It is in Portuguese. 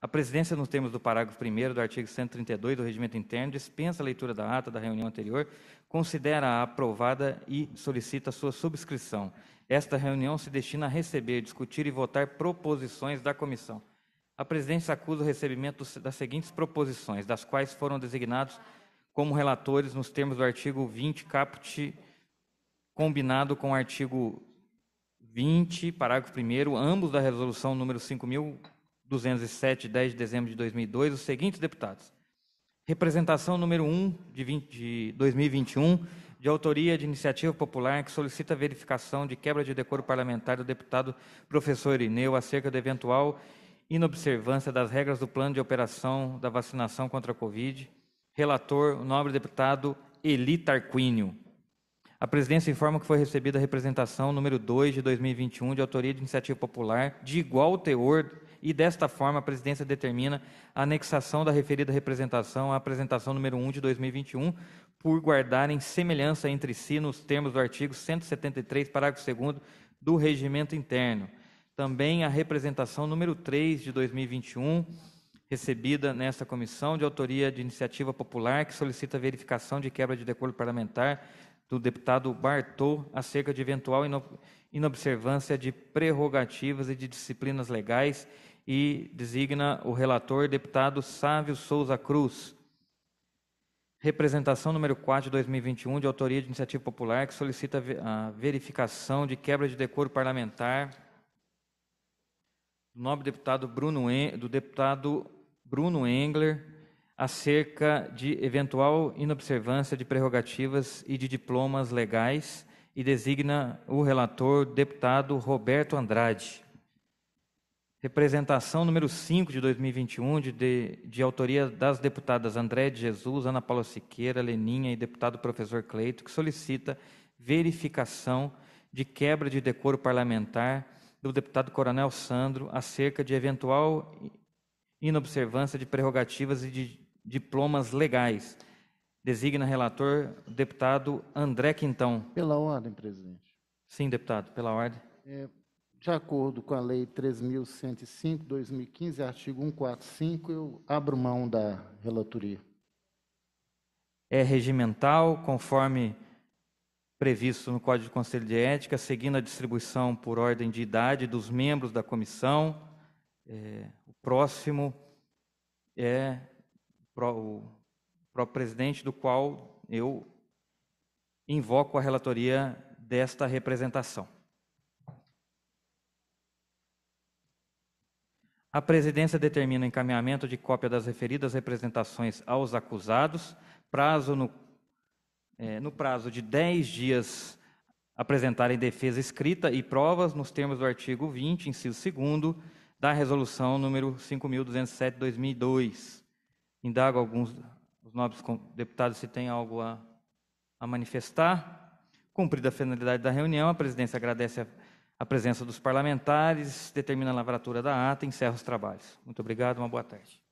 A presidência, nos termos do parágrafo 1 do artigo 132 do Regimento Interno, dispensa a leitura da ata da reunião anterior, considera-a aprovada e solicita sua subscrição. Esta reunião se destina a receber, discutir e votar proposições da comissão. A presidência acusa o recebimento das seguintes proposições, das quais foram designados como relatores nos termos do artigo 20, caput, combinado com o artigo 20, parágrafo 1, ambos da resolução número 5.000. 207, 10 de dezembro de 2002, os seguintes deputados. Representação número 1 de, 20, de 2021, de autoria de iniciativa popular, que solicita verificação de quebra de decoro parlamentar do deputado professor Irineu acerca da eventual inobservância das regras do plano de operação da vacinação contra a Covid. Relator, o nobre deputado Eli Tarquínio. A presidência informa que foi recebida a representação número 2 de 2021, de autoria de iniciativa popular, de igual teor e, desta forma, a presidência determina a anexação da referida representação à apresentação número 1 de 2021, por guardarem semelhança entre si nos termos do artigo 173, parágrafo 2 do Regimento Interno. Também a representação número 3 de 2021 recebida nesta comissão de autoria de iniciativa popular que solicita verificação de quebra de decoro parlamentar do deputado Bartô acerca de eventual inobservância de prerrogativas e de disciplinas legais e designa o relator deputado Sávio Souza Cruz. Representação número 4 de 2021, de autoria de iniciativa popular, que solicita a verificação de quebra de decoro parlamentar do nobre deputado Bruno, do deputado Bruno Engler acerca de eventual inobservância de prerrogativas e de diplomas legais e designa o relator deputado Roberto Andrade representação número 5 de 2021, de, de, de autoria das deputadas André de Jesus, Ana Paula Siqueira, Leninha e deputado professor Cleito, que solicita verificação de quebra de decoro parlamentar do deputado Coronel Sandro acerca de eventual inobservância de prerrogativas e de diplomas legais. Designa relator deputado André Quintão. Pela ordem, presidente. Sim, deputado, pela ordem. É, de acordo com a Lei 3.105, 2015, artigo 145, eu abro mão da relatoria. É regimental, conforme previsto no Código do Conselho de Ética, seguindo a distribuição por ordem de idade dos membros da comissão. É, o próximo é o próprio presidente, do qual eu invoco a relatoria desta representação. A presidência determina o encaminhamento de cópia das referidas representações aos acusados, prazo no, é, no prazo de 10 dias apresentarem defesa escrita e provas nos termos do artigo 20, inciso 2 da resolução número 5207/2002. Indago alguns os nobres deputados se têm algo a, a manifestar. Cumprida a finalidade da reunião, a presidência agradece a a presença dos parlamentares determina a lavratura da ata e encerra os trabalhos. Muito obrigado, uma boa tarde.